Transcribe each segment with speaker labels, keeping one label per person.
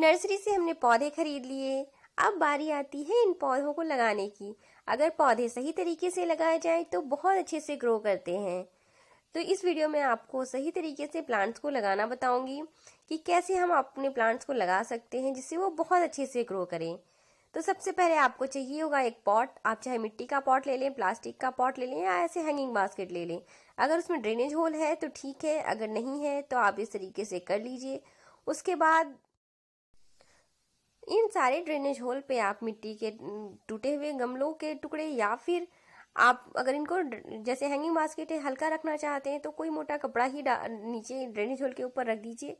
Speaker 1: nursery से हमने पौधे खरीद लिए अब बारी आती है इन पौधों को लगाने की अगर पौधे सही तरीके से लगाए जाए तो बहुत अच्छे से ग्रो करते हैं तो इस वीडियो में आपको सही तरीके से प्लांट्स को लगाना बताऊंगी कि कैसे हम अपने प्लांट्स को लगा सकते हैं जिससे वो बहुत अच्छे से ग्रो करें तो सबसे पहले आपको चाहिए होगा एक पॉट आप चाहे मिट्टी का पॉट ले लें प्लास्टिक का पॉट ले लें या ऐसे हैंगिंग बास्केट ले लें अगर उसमें ड्रेनेज होल है तो ठीक है अगर नहीं है तो आप इस तरीके से कर लीजिए उसके बाद इन सारे ड्रेनेज होल पे आप मिट्टी के टूटे हुए गमलों के टुकड़े या फिर आप अगर इनको जैसे हैंगिंग बास्केट है हल्का रखना चाहते हैं तो कोई मोटा कपड़ा ही नीचे ड्रेनेज होल के ऊपर रख दीजिए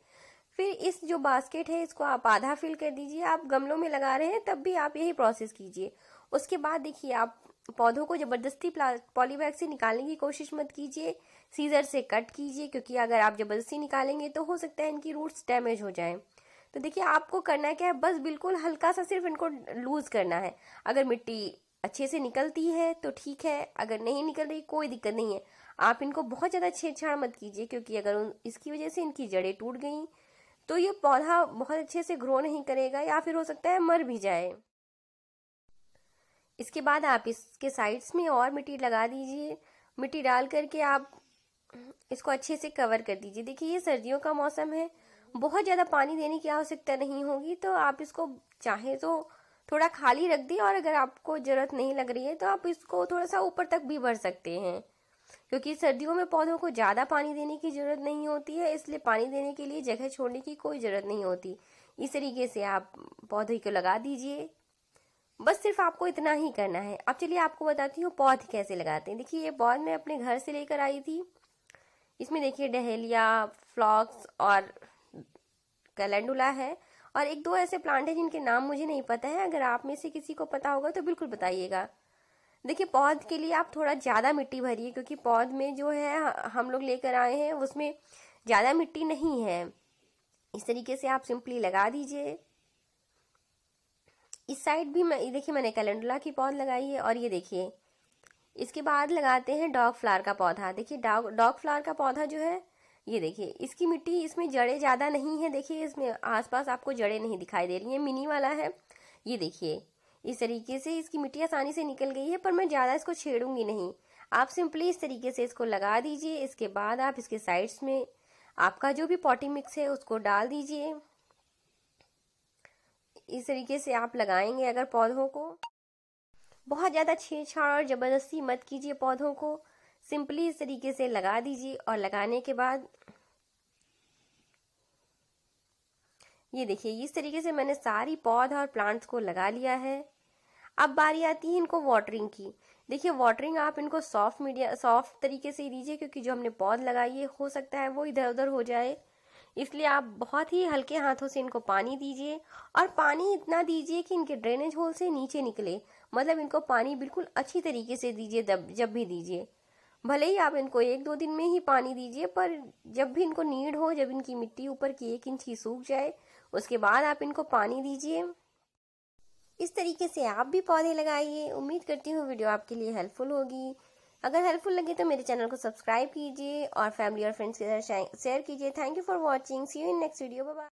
Speaker 1: फिर इस जो बास्केट है इसको आप आधा फिल कर दीजिए आप गमलों में लगा रहे हैं तब भी आप यही प्रोसेस कीजिए उसके बाद देखिए आप पौधों को जबरदस्ती पॉलीबैग से निकालने की कोशिश मत कीजिए सीजर से कट कीजिए क्योंकि अगर आप जबरदस्ती निकालेंगे तो हो सकता है इनकी रूट्स डैमेज हो जाएं तो देखिए आपको करना क्या है बस बिल्कुल हल्का सा सिर्फ इनको लूज करना है अगर मिट्टी अच्छे से निकलती है तो ठीक है अगर नहीं निकल रही कोई दिक्कत नहीं है आप इनको बहुत ज़्यादा छेड़छाड़ मत कीजिए क्योंकि अगर इसकी वजह से इनकी जड़ें टूट गई तो ये पौधा बहुत अच्छे से ग्रो नहीं करेगा या फिर हो सकता है मर भी जाए इसके बाद आप इसके साइड्स में और मिट्टी लगा दीजिए मिट्टी डाल करके आप इसको अच्छे से कवर कर दीजिए देखिए ये सर्दियों का मौसम है बहुत ज़्यादा पानी देने की आवश्यकता नहीं होगी तो आप इसको चाहे तो थोड़ा खाली रख दी और अगर आपको ज़रूरत नहीं लग रही है तो आप इसको थोड़ा सा ऊपर तक भी भर सकते हैं क्योंकि सर्दियों में पौधों को ज़्यादा पानी देने की ज़रूरत नहीं होती है इसलिए पानी देने के लिए जगह छोड़ने की कोई ज़रूरत नहीं होती इस तरीके से आप पौधे को लगा दीजिए बस सिर्फ आपको इतना ही करना है अब चलिए आपको बताती हूँ पौध कैसे लगाते हैं देखिए ये पौध मैं अपने घर से लेकर आई थी इसमें देखिए डहेलिया फ्लॉक्स और कैलेंडुला है और एक दो ऐसे प्लांट हैं जिनके नाम मुझे नहीं पता है अगर आप में से किसी को पता होगा तो बिल्कुल बताइएगा देखिए पौध के लिए आप थोड़ा ज़्यादा मिट्टी भरिए क्योंकि पौध में जो है हम लोग लेकर आए हैं उसमें ज़्यादा मिट्टी नहीं है इस तरीके से आप सिंपली लगा दीजिए इस साइड भी मैं देखिए मैंने कैलेंडुला की पौध लगाई है और ये देखिए इसके बाद लगाते हैं डॉग फ्लावर का पौधा देखिए डॉग डॉग फ्लावर का पौधा जो है ये देखिए इसकी मिट्टी इसमें जड़े ज़्यादा नहीं है देखिए इसमें आसपास आपको जड़े नहीं दिखाई दे रही है मिनी वाला है ये देखिए इस तरीके से इसकी मिट्टी आसानी से निकल गई है पर मैं ज़्यादा इसको छेड़ूंगी नहीं आप सिंपली इस तरीके से इसको लगा दीजिए इसके बाद आप इसके साइड्स में आपका जो भी पॉटिंग मिक्स है उसको डाल दीजिए इस तरीके से आप लगाएंगे अगर पौधों को बहुत ज़्यादा छेड़छाड़ और ज़बरदस्ती मत कीजिए पौधों को सिंपली इस तरीके से लगा दीजिए और लगाने के बाद ये देखिए इस तरीके से मैंने सारी पौधा और प्लांट्स को लगा लिया है अब बारी आती है इनको वाटरिंग की देखिए वाटरिंग आप इनको सॉफ्ट मीडिया सॉफ्ट तरीके से ही दीजिए क्योंकि जो हमने पौध लगाई है हो सकता है वो इधर उधर हो जाए इसलिए आप बहुत ही हल्के हाथों से इनको पानी दीजिए और पानी इतना दीजिए कि इनके ड्रेनेज होल से नीचे निकले मतलब इनको पानी बिल्कुल अच्छी तरीके से दीजिए जब भी दीजिए भले ही आप इनको एक दो दिन में ही पानी दीजिए पर जब भी इनको नीड हो जब इनकी मिट्टी ऊपर की एक इंच ही सूख जाए उसके बाद आप इनको पानी दीजिए इस तरीके से आप भी पौधे लगाइए उम्मीद करती हूँ वीडियो आपके लिए हेल्पफुल होगी अगर हेल्पफुल लगे तो मेरे चैनल को सब्सक्राइब कीजिए और फैमिली और फ्रेंड्स के साथ शेयर कीजिए thank you for watching see you in next video bye